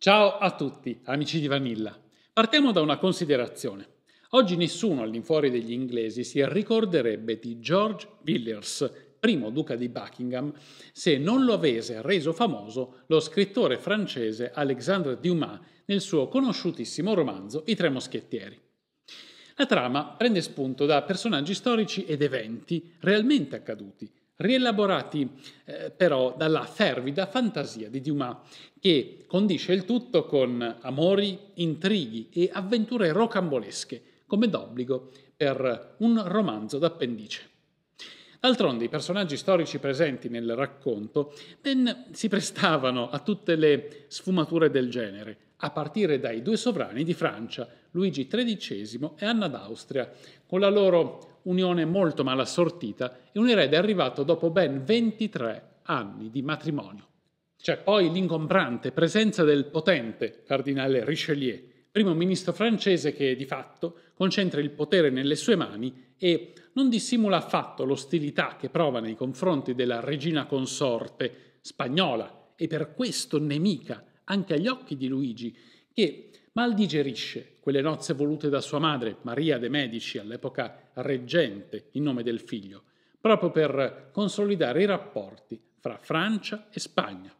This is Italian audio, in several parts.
Ciao a tutti, amici di Vanilla. Partiamo da una considerazione. Oggi nessuno all'infuori degli inglesi si ricorderebbe di George Villiers, primo duca di Buckingham, se non lo avesse reso famoso lo scrittore francese Alexandre Dumas nel suo conosciutissimo romanzo I Tre Moschettieri. La trama prende spunto da personaggi storici ed eventi realmente accaduti, rielaborati eh, però dalla fervida fantasia di Dumas, che condisce il tutto con amori, intrighi e avventure rocambolesche, come d'obbligo per un romanzo d'appendice. D'altronde i personaggi storici presenti nel racconto ben si prestavano a tutte le sfumature del genere, a partire dai due sovrani di Francia, Luigi XIII e Anna d'Austria, con la loro unione molto mal assortita e un erede arrivato dopo ben 23 anni di matrimonio. C'è poi l'ingombrante presenza del potente cardinale Richelieu, primo ministro francese che di fatto concentra il potere nelle sue mani e non dissimula affatto l'ostilità che prova nei confronti della regina consorte spagnola e per questo nemica anche agli occhi di Luigi, che mal digerisce quelle nozze volute da sua madre, Maria de' Medici, all'epoca reggente in nome del figlio, proprio per consolidare i rapporti fra Francia e Spagna.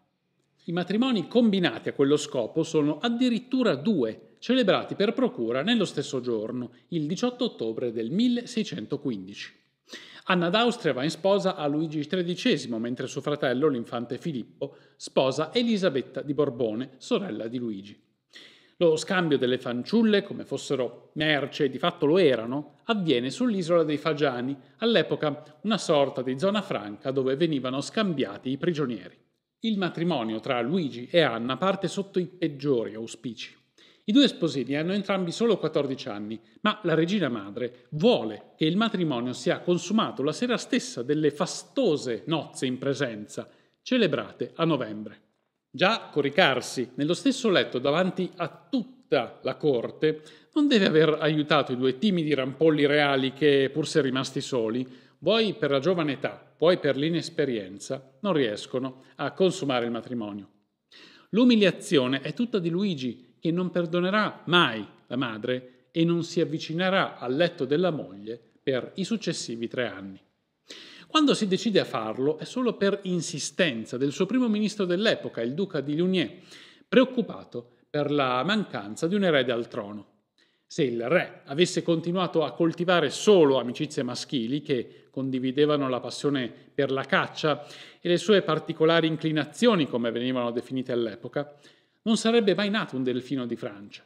I matrimoni combinati a quello scopo sono addirittura due, celebrati per procura nello stesso giorno, il 18 ottobre del 1615. Anna d'Austria va in sposa a Luigi XIII, mentre suo fratello, l'infante Filippo, sposa Elisabetta di Borbone, sorella di Luigi. Lo scambio delle fanciulle, come fossero merce, e di fatto lo erano, avviene sull'isola dei Fagiani, all'epoca una sorta di zona franca dove venivano scambiati i prigionieri. Il matrimonio tra Luigi e Anna parte sotto i peggiori auspici. I due sposini hanno entrambi solo 14 anni, ma la regina madre vuole che il matrimonio sia consumato la sera stessa delle fastose nozze in presenza, celebrate a novembre. Già coricarsi nello stesso letto davanti a tutta la corte non deve aver aiutato i due timidi rampolli reali che, pur se rimasti soli, vuoi per la giovane età, vuoi per l'inesperienza, non riescono a consumare il matrimonio. L'umiliazione è tutta di Luigi, che non perdonerà mai la madre e non si avvicinerà al letto della moglie per i successivi tre anni. Quando si decide a farlo è solo per insistenza del suo primo ministro dell'epoca, il duca di Lunier, preoccupato per la mancanza di un erede al trono. Se il re avesse continuato a coltivare solo amicizie maschili che condividevano la passione per la caccia e le sue particolari inclinazioni, come venivano definite all'epoca, non sarebbe mai nato un delfino di Francia.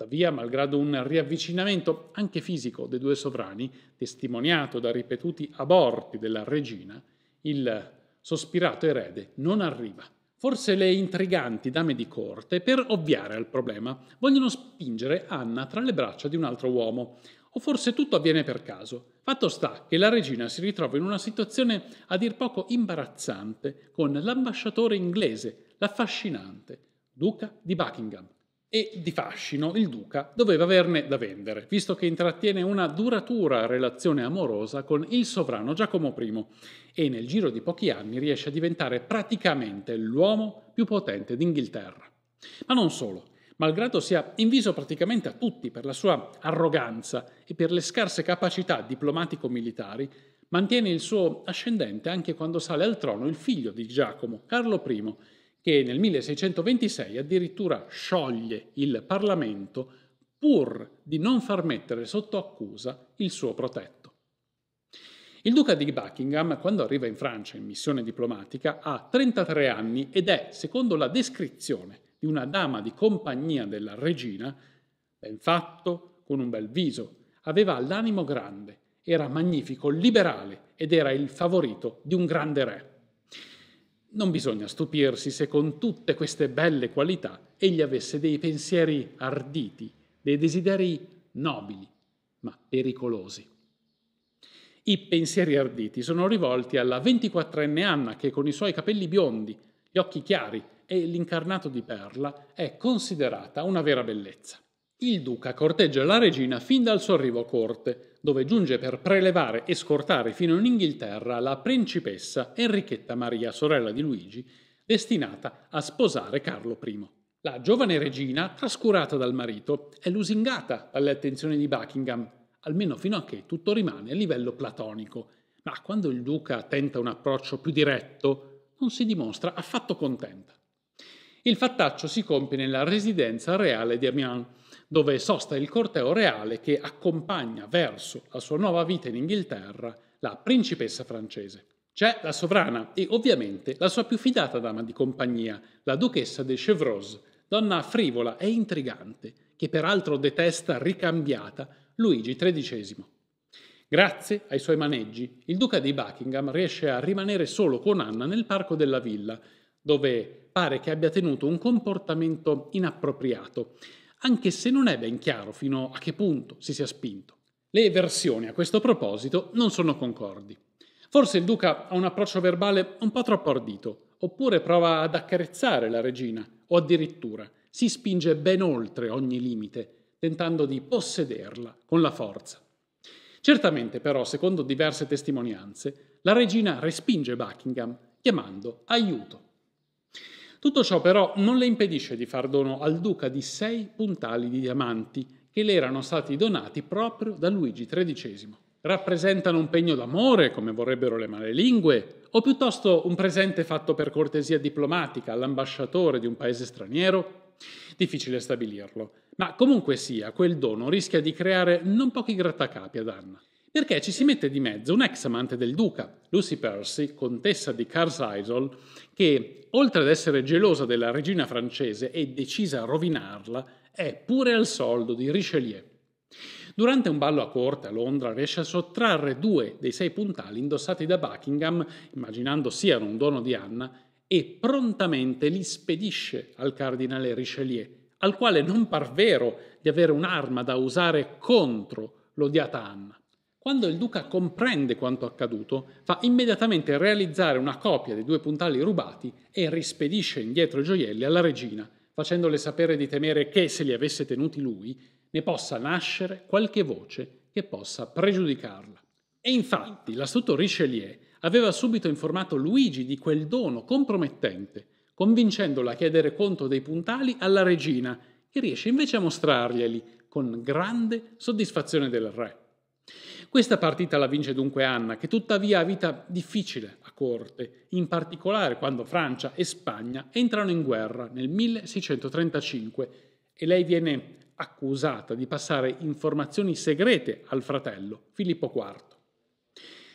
Tuttavia, malgrado un riavvicinamento anche fisico dei due sovrani, testimoniato da ripetuti aborti della regina, il sospirato erede non arriva. Forse le intriganti dame di corte, per ovviare al problema, vogliono spingere Anna tra le braccia di un altro uomo, o forse tutto avviene per caso. Fatto sta che la regina si ritrova in una situazione a dir poco imbarazzante con l'ambasciatore inglese, l'affascinante, duca di Buckingham, e di fascino il duca doveva averne da vendere, visto che intrattiene una duratura relazione amorosa con il sovrano Giacomo I e nel giro di pochi anni riesce a diventare praticamente l'uomo più potente d'Inghilterra. Ma non solo, malgrado sia inviso praticamente a tutti per la sua arroganza e per le scarse capacità diplomatico-militari, mantiene il suo ascendente anche quando sale al trono il figlio di Giacomo, Carlo I, che nel 1626 addirittura scioglie il Parlamento pur di non far mettere sotto accusa il suo protetto. Il duca di Buckingham, quando arriva in Francia in missione diplomatica, ha 33 anni ed è, secondo la descrizione di una dama di compagnia della regina, ben fatto, con un bel viso, aveva l'animo grande, era magnifico, liberale ed era il favorito di un grande re. Non bisogna stupirsi se con tutte queste belle qualità egli avesse dei pensieri arditi, dei desideri nobili, ma pericolosi. I pensieri arditi sono rivolti alla 24enne Anna che con i suoi capelli biondi, gli occhi chiari e l'incarnato di perla è considerata una vera bellezza. Il duca corteggia la regina fin dal suo arrivo a corte dove giunge per prelevare e scortare fino in Inghilterra la principessa Enrichetta Maria, sorella di Luigi, destinata a sposare Carlo I. La giovane regina, trascurata dal marito, è lusingata dalle attenzioni di Buckingham, almeno fino a che tutto rimane a livello platonico. Ma quando il duca tenta un approccio più diretto, non si dimostra affatto contenta. Il fattaccio si compie nella residenza reale di Amiens, dove sosta il corteo reale che accompagna verso la sua nuova vita in Inghilterra la principessa francese. C'è la sovrana e ovviamente la sua più fidata dama di compagnia, la duchessa de Chevreuse, donna frivola e intrigante, che peraltro detesta ricambiata Luigi XIII. Grazie ai suoi maneggi, il duca di Buckingham riesce a rimanere solo con Anna nel parco della villa, dove pare che abbia tenuto un comportamento inappropriato anche se non è ben chiaro fino a che punto si sia spinto. Le versioni a questo proposito non sono concordi. Forse il duca ha un approccio verbale un po' troppo ardito, oppure prova ad accarezzare la regina, o addirittura si spinge ben oltre ogni limite, tentando di possederla con la forza. Certamente però, secondo diverse testimonianze, la regina respinge Buckingham chiamando aiuto. Tutto ciò però non le impedisce di far dono al duca di sei puntali di diamanti che le erano stati donati proprio da Luigi XIII. Rappresentano un pegno d'amore, come vorrebbero le male lingue, o piuttosto un presente fatto per cortesia diplomatica all'ambasciatore di un paese straniero? Difficile stabilirlo, ma comunque sia, quel dono rischia di creare non pochi grattacapi ad Anna perché ci si mette di mezzo un ex amante del duca, Lucy Percy, contessa di Carlisle, che oltre ad essere gelosa della regina francese e decisa a rovinarla, è pure al soldo di Richelieu. Durante un ballo a corte a Londra riesce a sottrarre due dei sei puntali indossati da Buckingham, immaginando siano un dono di Anna, e prontamente li spedisce al cardinale Richelieu, al quale non par vero di avere un'arma da usare contro l'odiata Anna. Quando il duca comprende quanto accaduto, fa immediatamente realizzare una copia dei due puntali rubati e rispedisce indietro i gioielli alla regina, facendole sapere di temere che, se li avesse tenuti lui, ne possa nascere qualche voce che possa pregiudicarla. E infatti l'astuto Richelieu aveva subito informato Luigi di quel dono compromettente, convincendola a chiedere conto dei puntali alla regina, che riesce invece a mostrarglieli con grande soddisfazione del re. Questa partita la vince dunque Anna, che tuttavia ha vita difficile a corte, in particolare quando Francia e Spagna entrano in guerra nel 1635 e lei viene accusata di passare informazioni segrete al fratello Filippo IV.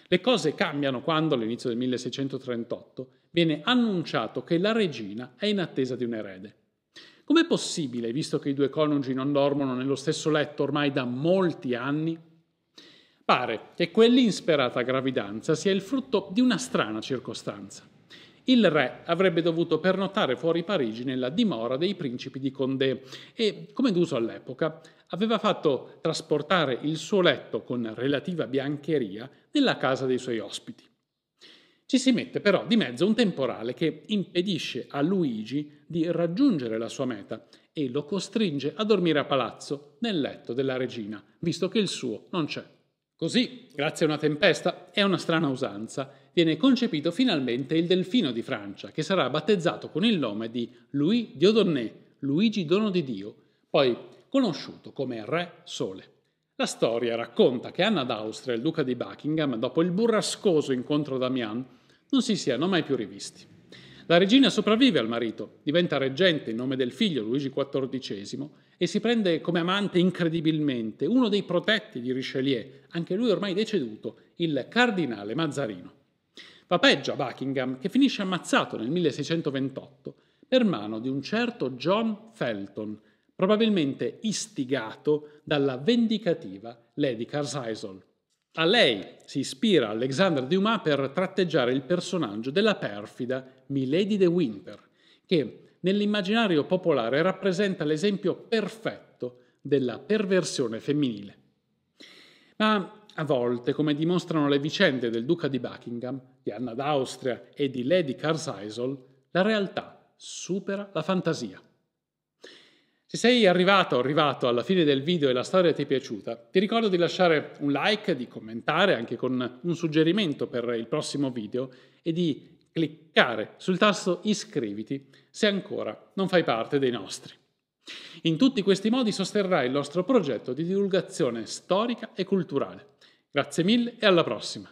Le cose cambiano quando all'inizio del 1638 viene annunciato che la regina è in attesa di un erede. Com'è possibile, visto che i due coniugi non dormono nello stesso letto ormai da molti anni? Pare che quell'insperata gravidanza sia il frutto di una strana circostanza. Il re avrebbe dovuto pernottare fuori Parigi nella dimora dei principi di Condé e, come d'uso all'epoca, aveva fatto trasportare il suo letto con relativa biancheria nella casa dei suoi ospiti. Ci si mette però di mezzo un temporale che impedisce a Luigi di raggiungere la sua meta e lo costringe a dormire a palazzo nel letto della regina, visto che il suo non c'è. Così, grazie a una tempesta e a una strana usanza, viene concepito finalmente il delfino di Francia, che sarà battezzato con il nome di Louis Diodonné, Luigi Dono di Dio, poi conosciuto come Re Sole. La storia racconta che Anna d'Austria e il duca di Buckingham, dopo il burrascoso incontro ad Amiens, non si siano mai più rivisti. La regina sopravvive al marito, diventa reggente in nome del figlio Luigi XIV e si prende come amante incredibilmente uno dei protetti di Richelieu, anche lui ormai deceduto, il cardinale Mazzarino. a Buckingham, che finisce ammazzato nel 1628 per mano di un certo John Felton, probabilmente istigato dalla vendicativa Lady Carsisol. A lei si ispira Alexandre Dumas per tratteggiare il personaggio della perfida Milady de Winter, che nell'immaginario popolare rappresenta l'esempio perfetto della perversione femminile. Ma a volte, come dimostrano le vicende del duca di Buckingham, di Anna d'Austria e di Lady Carsisol, la realtà supera la fantasia. Se sei arrivato o arrivato alla fine del video e la storia ti è piaciuta, ti ricordo di lasciare un like, di commentare anche con un suggerimento per il prossimo video e di cliccare sul tasto iscriviti se ancora non fai parte dei nostri. In tutti questi modi sosterrai il nostro progetto di divulgazione storica e culturale. Grazie mille e alla prossima!